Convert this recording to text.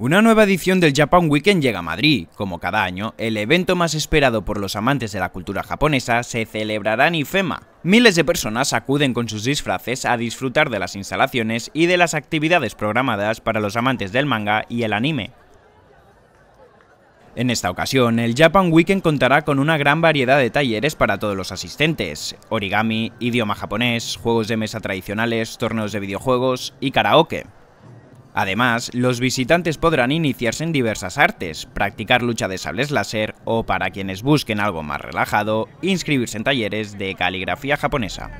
Una nueva edición del Japan Weekend llega a Madrid. Como cada año, el evento más esperado por los amantes de la cultura japonesa se celebrará en IFEMA. Miles de personas acuden con sus disfraces a disfrutar de las instalaciones y de las actividades programadas para los amantes del manga y el anime. En esta ocasión, el Japan Weekend contará con una gran variedad de talleres para todos los asistentes, origami, idioma japonés, juegos de mesa tradicionales, torneos de videojuegos y karaoke. Además, los visitantes podrán iniciarse en diversas artes, practicar lucha de sables láser o, para quienes busquen algo más relajado, inscribirse en talleres de caligrafía japonesa.